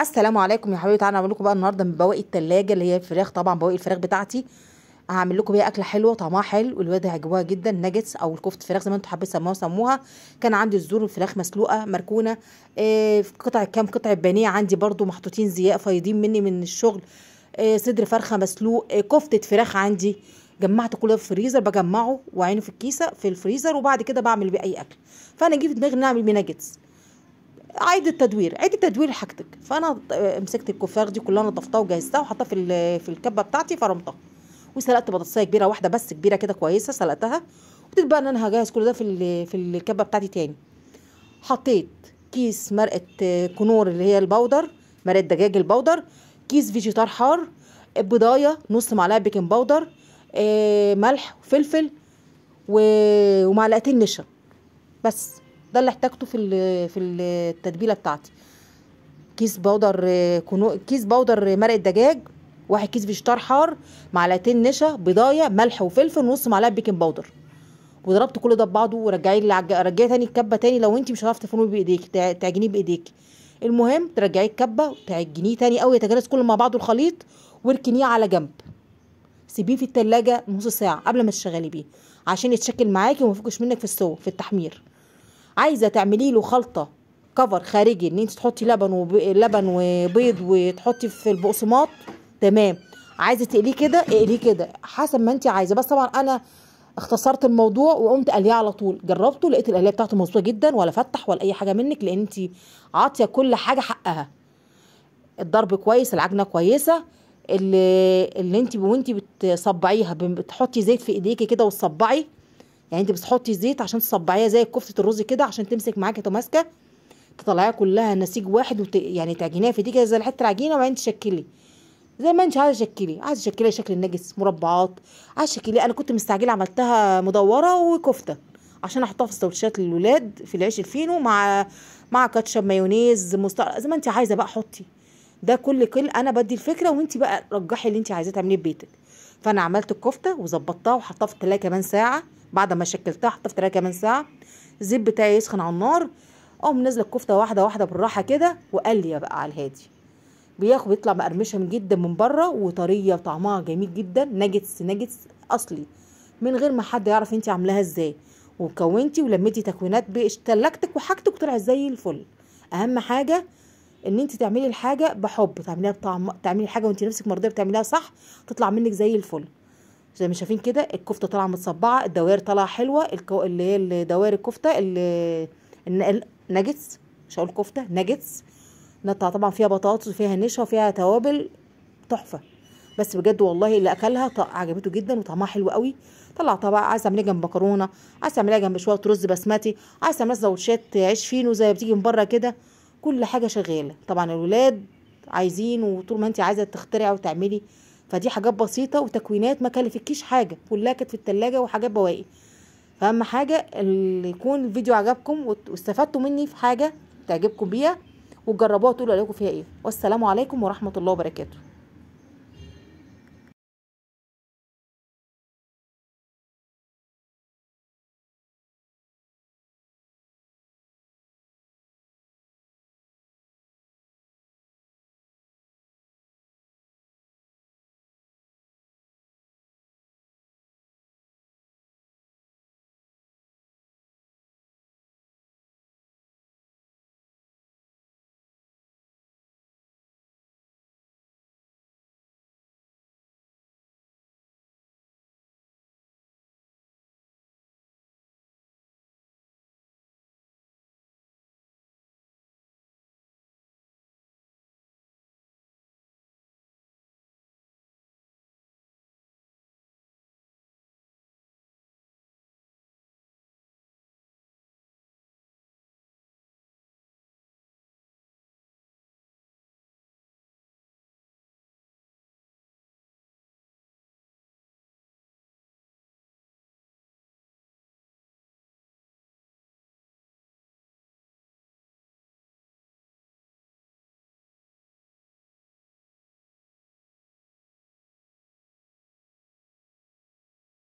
السلام عليكم يا حبايبي تعالى اعمل لكم بقى النهارده من بواقي التلاجة اللي هي الفراخ طبعا بواقي الفراخ بتاعتي هعمل لكم بيها اكله حلوه طعمها حلو والواد هيعجبوها جدا ناجتس او الكفت فراخ زي ما انتم حابين تسموها سموها كان عندي الزور الفراخ مسلوقه مركونه في آه، قطع كام قطع بانيه عندي برده محطوطين زياء فايضين مني من الشغل آه، صدر فرخه مسلوق آه، كفته فراخ عندي جمعت كل ده في الفريزر بجمعه وعينه في الكيسه في الفريزر وبعد كده بعمل بيه اي اكل فانا جيت دماغي نعمل بيه ناجتس عيد التدوير عيد التدوير حاجتك فانا مسكت الكفار دي كلها نضفتها وجهزتها وحطها في في الكبه بتاعتي فرمتها وسلقت بطاطسيه كبيره واحده بس كبيره كده كويسه سلقتها وابتديت بقى ان انا هجهز كل ده في في الكبه بتاعتي تاني حطيت كيس مرقه كنور اللي هي الباودر مرقه دجاج الباودر كيس فيجيتار حار بضايه نص معلقه بيكنج باودر آه، ملح وفلفل ومعلقتين نشا بس ده اللي احتاجته في في التتبيله بتاعتي كيس بودر كنو... كيس بودر مرق دجاج واحد كيس فيشتار حار معلقتين نشا بضايه ملح وفلفل ونص معلقه بيكنج بودر وضربت كل ده ببعضه ورجعيه رجعي تاني الكبه تاني لو انت مش هتعرفي تفرميه بايديك تعجنيه بايديك المهم ترجعيه الكبه وتعجنيه تاني قوي يتجانس كله مع بعضه الخليط واركنيه على جنب سيبيه في التلاجة نص ساعة قبل ما تشغلي بيه عشان يتشكل معاكي وما منك في السوق في التحمير عايزه تعملي له خلطه كفر خارجي ان انت تحطي لبن ولبن وبيض وتحطي في البقسماط تمام عايزه تقليه كده اقليه كده حسب ما انت عايزه بس طبعا انا اختصرت الموضوع وقمت قليه على طول جربته لقيت القليه بتاعته مظبوطه جدا ولا فتح ولا اي حاجه منك لان انت عاطيه كل حاجه حقها الضرب كويس العجنه كويسه اللي, اللي انت وانت بتصبعيها بتحطي زيت في ايديكي كده وتصبعي يعني انت بتحطي زيت عشان تصبعيها زي كفته الرز كده عشان تمسك معاكي ماسكه تطلعيها كلها نسيج واحد وت... يعني تعجنيها في دي كده زي حته العجينه وبعدين تشكلي زي ما انت عايزه تشكلي عايزه تشكلي شكل النجس مربعات عايزه تشكلي انا كنت مستعجله عملتها مدوره وكفته عشان احطها في السندوتشات للولاد في العيش الفينو مع مع كاتشب مايونيز مستق... زي ما انت عايزه بقى حطي ده كل كل انا بدي الفكره وانت بقى رجحي اللي انت عايزاه تعمليه في بيتك فانا عملت الكفته وظبطتها وحطها في التلاجه كمان ساعه بعد ما شكلتها حطيتها كمان ساعة الزيت بتاعي يسخن على النار اقوم نازله الكفته واحده واحده بالراحه كده وقليه بقى على الهادي بياخد بيطلع مقرمشه جدا من بره وطريه وطعمها جميل جدا ناجتس ناجتس اصلي من غير ما حد يعرف انت عاملاها ازاي وكونتي ولميتي تكوينات بتلاجتك وحاجتك طلعت زي الفل اهم حاجه ان انت تعملي الحاجه بحب تعمليها بطعم تعملي الحاجه وانت نفسك مرضيه بتعمليها صح تطلع منك زي الفل زي ما شايفين كده الكفته طالعه متصبعه الدوائر طالعه حلوه الكو... اللي هي دوائر الكفته اللي الناجتس مش هقول كفته ناجتس نقطع طبعا فيها بطاطس وفيها نشا وفيها توابل تحفه بس بجد والله اللي اكلها عجبته جدا وطعمها حلو قوي طلع طبعا عايزه اعملها جنب مكرونه عايزه اعملها جنب شويه رز بسمتي عايزه اعملها سندوتشات عيش فينو زي ما بتيجي من بره كده كل حاجه شغاله طبعا الولاد عايزين وطول ما انت عايزه تخترعي وتعملي فدي حاجات بسيطه وتكوينات ما كلفتكيش حاجه كلها كانت في التلاجة وحاجات بواقي فاهم حاجه اللي يكون الفيديو عجبكم واستفدتوا مني في حاجه تعجبكم بيها وتجربوها تقولوا عليكم فيها ايه والسلام عليكم ورحمه الله وبركاته